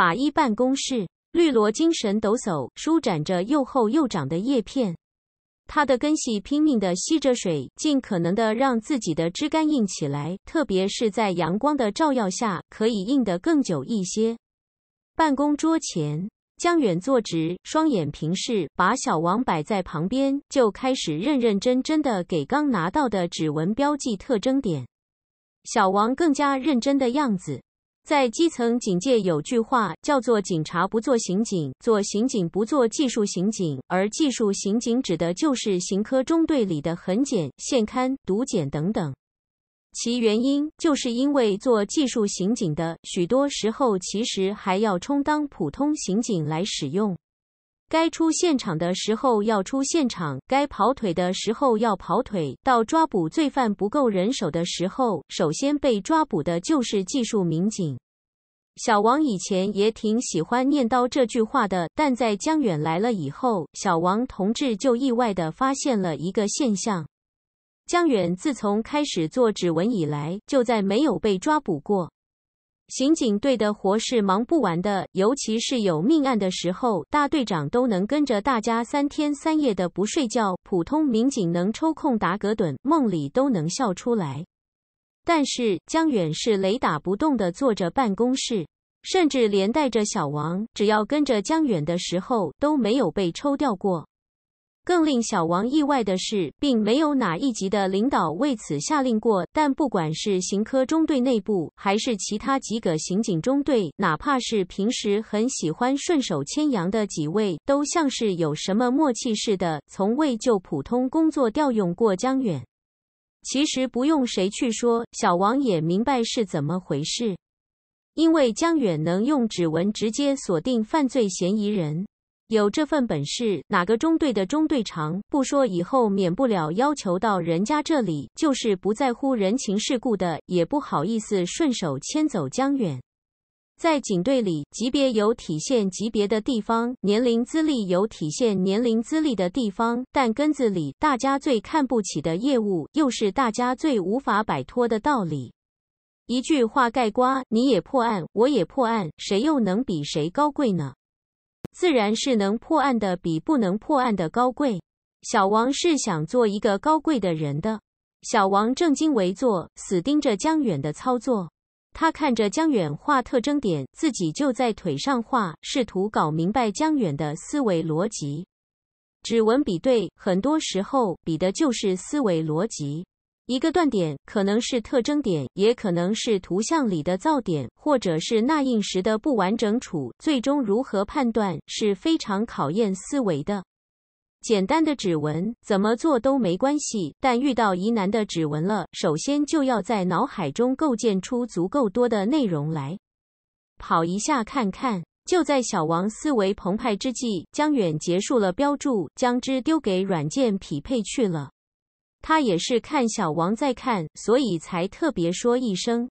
法医办公室，绿萝精神抖擞，舒展着又厚又长的叶片，它的根系拼命地吸着水，尽可能的让自己的枝干硬起来，特别是在阳光的照耀下，可以硬得更久一些。办公桌前，江远坐直，双眼平视，把小王摆在旁边，就开始认认真真的给刚拿到的指纹标记特征点。小王更加认真的样子。在基层警界有句话叫做“警察不做刑警，做刑警不做技术刑警”，而技术刑警指的就是刑科中队里的痕检、现勘、毒检等等。其原因就是因为做技术刑警的许多时候，其实还要充当普通刑警来使用。该出现场的时候要出现场，该跑腿的时候要跑腿。到抓捕罪犯不够人手的时候，首先被抓捕的就是技术民警。小王以前也挺喜欢念叨这句话的，但在江远来了以后，小王同志就意外的发现了一个现象：江远自从开始做指纹以来，就在没有被抓捕过。刑警队的活是忙不完的，尤其是有命案的时候，大队长都能跟着大家三天三夜的不睡觉，普通民警能抽空打个盹，梦里都能笑出来。但是江远是雷打不动的坐着办公室，甚至连带着小王，只要跟着江远的时候都没有被抽调过。更令小王意外的是，并没有哪一级的领导为此下令过。但不管是刑科中队内部，还是其他几个刑警中队，哪怕是平时很喜欢顺手牵羊的几位，都像是有什么默契似的，从未就普通工作调用过江远。其实不用谁去说，小王也明白是怎么回事。因为江远能用指纹直接锁定犯罪嫌疑人，有这份本事，哪个中队的中队长不说，以后免不了要求到人家这里。就是不在乎人情世故的，也不好意思顺手牵走江远。在警队里，级别有体现级别的地方，年龄资历有体现年龄资历的地方，但根子里，大家最看不起的业务，又是大家最无法摆脱的道理。一句话盖瓜，你也破案，我也破案，谁又能比谁高贵呢？自然是能破案的比不能破案的高贵。小王是想做一个高贵的人的。小王正襟危坐，死盯着江远的操作。他看着江远画特征点，自己就在腿上画，试图搞明白江远的思维逻辑。指纹比对，很多时候比的就是思维逻辑。一个断点可能是特征点，也可能是图像里的噪点，或者是捺印时的不完整处。最终如何判断，是非常考验思维的。简单的指纹怎么做都没关系，但遇到疑难的指纹了，首先就要在脑海中构建出足够多的内容来，跑一下看看。就在小王思维澎湃之际，江远结束了标注，将之丢给软件匹配去了。他也是看小王在看，所以才特别说一声。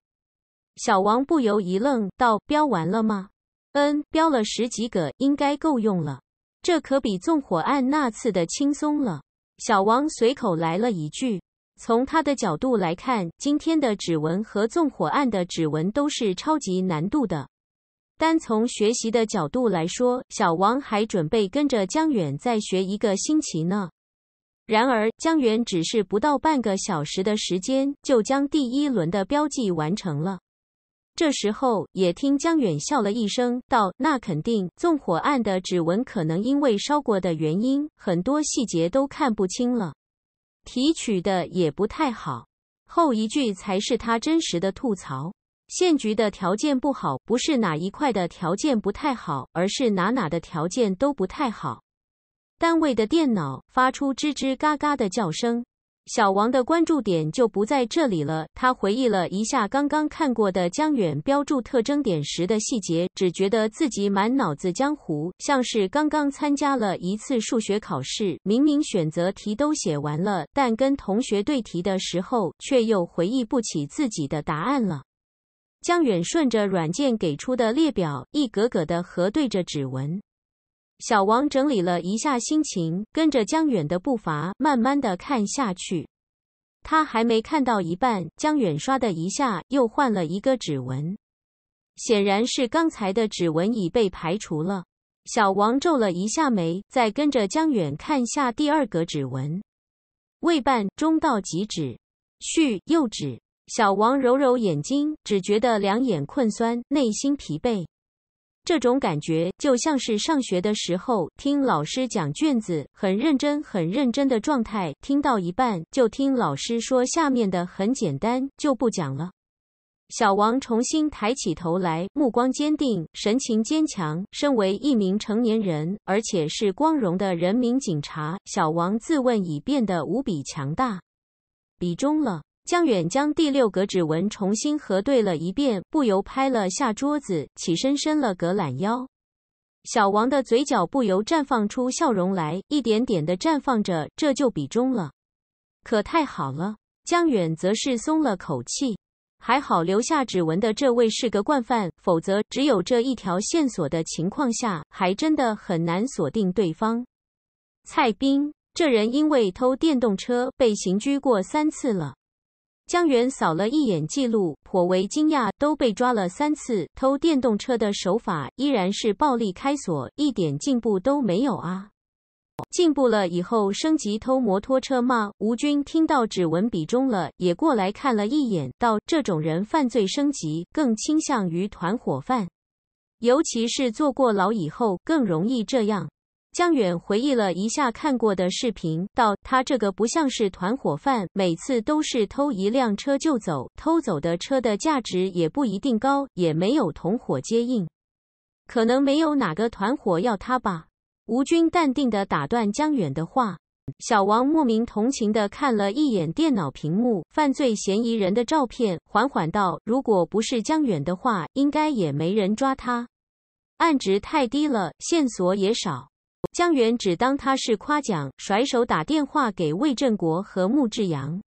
小王不由一愣，到标完了吗？嗯，标了十几个，应该够用了。这可比纵火案那次的轻松了。小王随口来了一句：“从他的角度来看，今天的指纹和纵火案的指纹都是超级难度的。单从学习的角度来说，小王还准备跟着江远再学一个星期呢。”然而，江远只是不到半个小时的时间，就将第一轮的标记完成了。这时候也听江远笑了一声，道：“那肯定，纵火案的指纹可能因为烧过的原因，很多细节都看不清了，提取的也不太好。”后一句才是他真实的吐槽：“县局的条件不好，不是哪一块的条件不太好，而是哪哪的条件都不太好。”单位的电脑发出吱吱嘎嘎的叫声。小王的关注点就不在这里了。他回忆了一下刚刚看过的江远标注特征点时的细节，只觉得自己满脑子浆糊，像是刚刚参加了一次数学考试，明明选择题都写完了，但跟同学对题的时候却又回忆不起自己的答案了。江远顺着软件给出的列表一格格的核对着指纹。小王整理了一下心情，跟着江远的步伐，慢慢的看下去。他还没看到一半，江远刷的一下又换了一个指纹，显然是刚才的指纹已被排除了。小王皱了一下眉，再跟着江远看下第二个指纹，未半中到即止，续右指。小王揉揉眼睛，只觉得两眼困酸，内心疲惫。这种感觉就像是上学的时候听老师讲卷子，很认真、很认真的状态。听到一半，就听老师说下面的很简单，就不讲了。小王重新抬起头来，目光坚定，神情坚强。身为一名成年人，而且是光荣的人民警察，小王自问已变得无比强大。比中了。江远将第六格指纹重新核对了一遍，不由拍了下桌子，起身伸了个懒腰。小王的嘴角不由绽放出笑容来，一点点的绽放着，这就比中了，可太好了。江远则是松了口气，还好留下指纹的这位是个惯犯，否则只有这一条线索的情况下，还真的很难锁定对方。蔡斌这人因为偷电动车被刑拘过三次了。江源扫了一眼记录，颇为惊讶，都被抓了三次偷电动车的手法依然是暴力开锁，一点进步都没有啊！进步了以后升级偷摩托车吗？吴军听到指纹比中了，也过来看了一眼，到这种人犯罪升级更倾向于团伙犯，尤其是坐过牢以后更容易这样。江远回忆了一下看过的视频，道：“他这个不像是团伙犯，每次都是偷一辆车就走，偷走的车的价值也不一定高，也没有同伙接应，可能没有哪个团伙要他吧。”吴军淡定的打断江远的话，小王莫名同情的看了一眼电脑屏幕，犯罪嫌疑人的照片，缓缓道：“如果不是江远的话，应该也没人抓他，案值太低了，线索也少。”江源只当他是夸奖，甩手打电话给魏振国和穆志阳。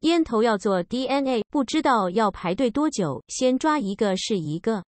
烟头要做 DNA，不知道要排队多久，先抓一个是一个。